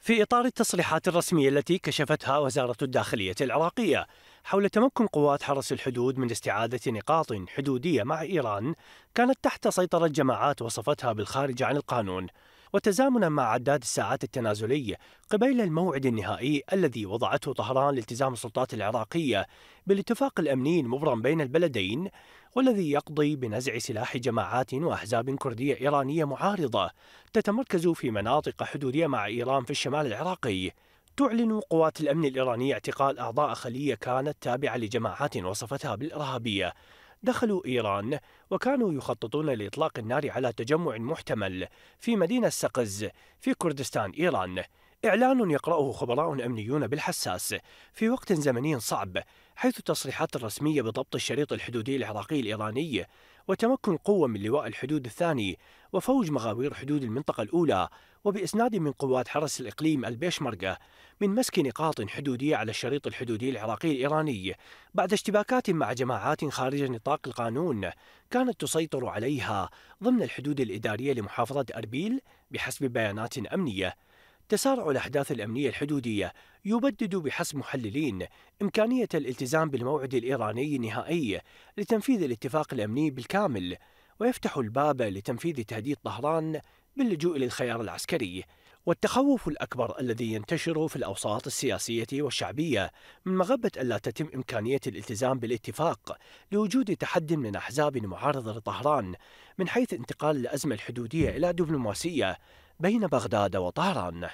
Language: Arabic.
في إطار التصريحات الرسمية التي كشفتها وزارة الداخلية العراقية حول تمكن قوات حرس الحدود من استعادة نقاط حدودية مع إيران كانت تحت سيطرة جماعات وصفتها بالخارج عن القانون وتزامنا مع عداد الساعات التنازلية قبيل الموعد النهائي الذي وضعته طهران لالتزام السلطات العراقية بالاتفاق الأمني المبرم بين البلدين والذي يقضي بنزع سلاح جماعات وأحزاب كردية إيرانية معارضة تتمركز في مناطق حدودية مع إيران في الشمال العراقي تعلن قوات الأمن الإيرانية اعتقال أعضاء خلية كانت تابعة لجماعات وصفتها بالإرهابية دخلوا إيران وكانوا يخططون لإطلاق النار على تجمع محتمل في مدينة سقز في كردستان إيران إعلان يقرأه خبراء أمنيون بالحساس في وقت زمني صعب حيث التصريحات الرسمية بضبط الشريط الحدودي العراقي الإيراني وتمكن قوة من لواء الحدود الثاني وفوج مغاوير حدود المنطقة الأولى وبإسناد من قوات حرس الإقليم البيشمركة من مسك نقاط حدودية على الشريط الحدودي العراقي الإيراني بعد اشتباكات مع جماعات خارج نطاق القانون كانت تسيطر عليها ضمن الحدود الإدارية لمحافظة أربيل بحسب بيانات أمنية تسارع الأحداث الأمنية الحدودية يبدد بحسب محللين إمكانية الالتزام بالموعد الإيراني النهائي لتنفيذ الاتفاق الأمني بالكامل ويفتح الباب لتنفيذ تهديد طهران باللجوء للخيار العسكري والتخوف الأكبر الذي ينتشر في الأوساط السياسية والشعبية من مغبة ألا تتم إمكانية الالتزام بالاتفاق لوجود تحد من أحزاب معارضة لطهران من حيث انتقال الأزمة الحدودية إلى دبلوماسية بين بغداد وطهران.